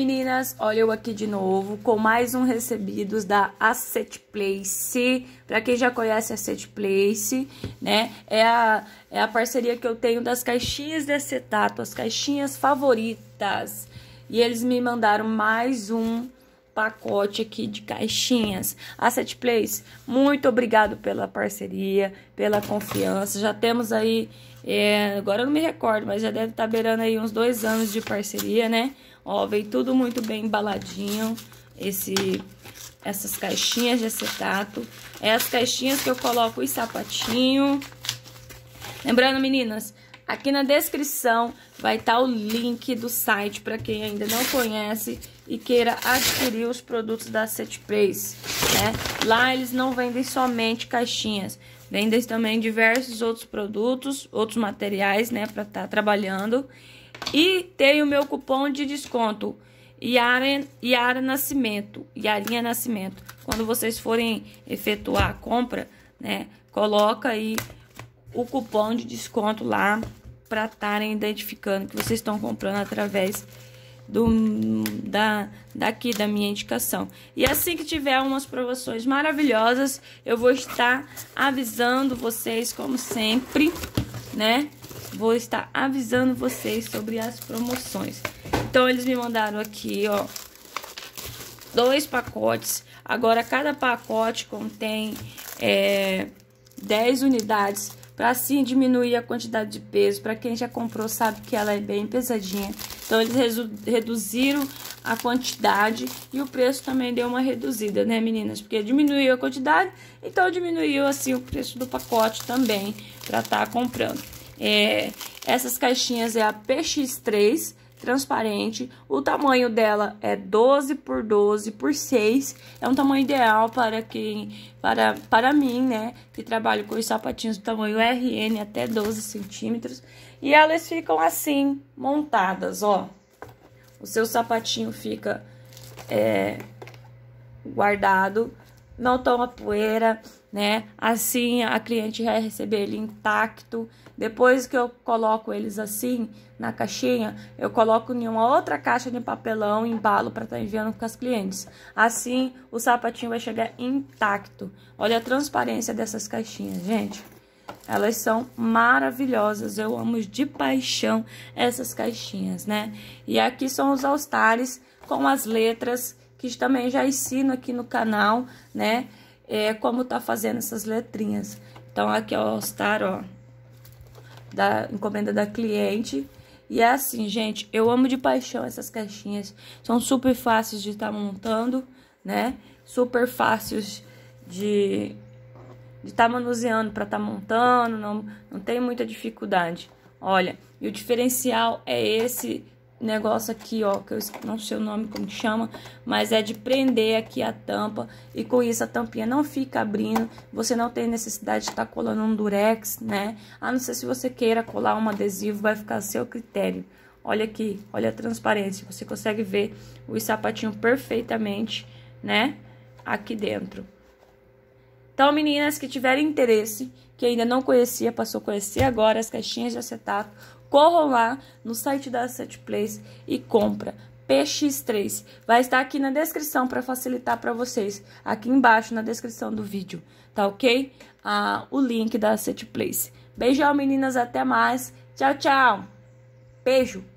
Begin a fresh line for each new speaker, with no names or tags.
Meninas, olha eu aqui de novo com mais um recebidos da Asset Place. Para quem já conhece a Asset Place, né? É a, é a parceria que eu tenho das caixinhas de acetato, as caixinhas favoritas. E eles me mandaram mais um pacote aqui de caixinhas. Asset Place, muito obrigado pela parceria, pela confiança. Já temos aí, é, agora eu não me recordo, mas já deve estar tá beirando aí uns dois anos de parceria, né? Ó, veio tudo muito bem embaladinho, esse, essas caixinhas de acetato. É as caixinhas que eu coloco os sapatinho. Lembrando, meninas, aqui na descrição vai estar tá o link do site para quem ainda não conhece e queira adquirir os produtos da Set Place, né? Lá eles não vendem somente caixinhas, vendem também diversos outros produtos, outros materiais, né, para estar tá trabalhando. E tem o meu cupom de desconto, Yara, Yara Nascimento, Yarinha Nascimento. Quando vocês forem efetuar a compra, né, coloca aí o cupom de desconto lá para estarem identificando que vocês estão comprando através do, da, daqui da minha indicação. E assim que tiver umas promoções maravilhosas, eu vou estar avisando vocês como sempre, né? vou estar avisando vocês sobre as promoções. Então, eles me mandaram aqui, ó, dois pacotes. Agora, cada pacote contém é, 10 unidades para assim diminuir a quantidade de peso. Para quem já comprou sabe que ela é bem pesadinha. Então eles reduziram a quantidade e o preço também deu uma reduzida, né, meninas? Porque diminuiu a quantidade, então diminuiu assim o preço do pacote também para estar tá comprando. É, essas caixinhas é a PX3 transparente, o tamanho dela é 12 por 12 por 6, é um tamanho ideal para quem, para, para mim, né, que trabalho com os sapatinhos do tamanho RN até 12 centímetros, e elas ficam assim, montadas, ó, o seu sapatinho fica é, guardado não a poeira, né? Assim a cliente vai receber ele intacto. Depois que eu coloco eles assim na caixinha, eu coloco em uma outra caixa de papelão, embalo para estar tá enviando com as clientes. Assim o sapatinho vai chegar intacto. Olha a transparência dessas caixinhas, gente. Elas são maravilhosas, eu amo de paixão essas caixinhas, né? E aqui são os alstares com as letras que também já ensino aqui no canal, né? É, como tá fazendo essas letrinhas. Então, aqui, o All-Star, ó, da encomenda da cliente. E é assim, gente, eu amo de paixão essas caixinhas. São super fáceis de estar tá montando, né? Super fáceis de estar tá manuseando para estar tá montando, não, não tem muita dificuldade. Olha, e o diferencial é esse negócio aqui, ó, que eu não sei o nome como chama, mas é de prender aqui a tampa e com isso a tampinha não fica abrindo, você não tem necessidade de estar tá colando um durex, né? A não ser se você queira colar um adesivo, vai ficar a seu critério. Olha aqui, olha a transparência, você consegue ver os sapatinhos perfeitamente, né? Aqui dentro. Então, meninas que tiverem interesse, que ainda não conhecia, passou a conhecer agora as caixinhas de acetato, corram lá no site da Asset Place e compra. PX3 vai estar aqui na descrição para facilitar para vocês, aqui embaixo na descrição do vídeo, tá ok? Ah, o link da Asset Place. Beijão, meninas, até mais. Tchau, tchau. Beijo.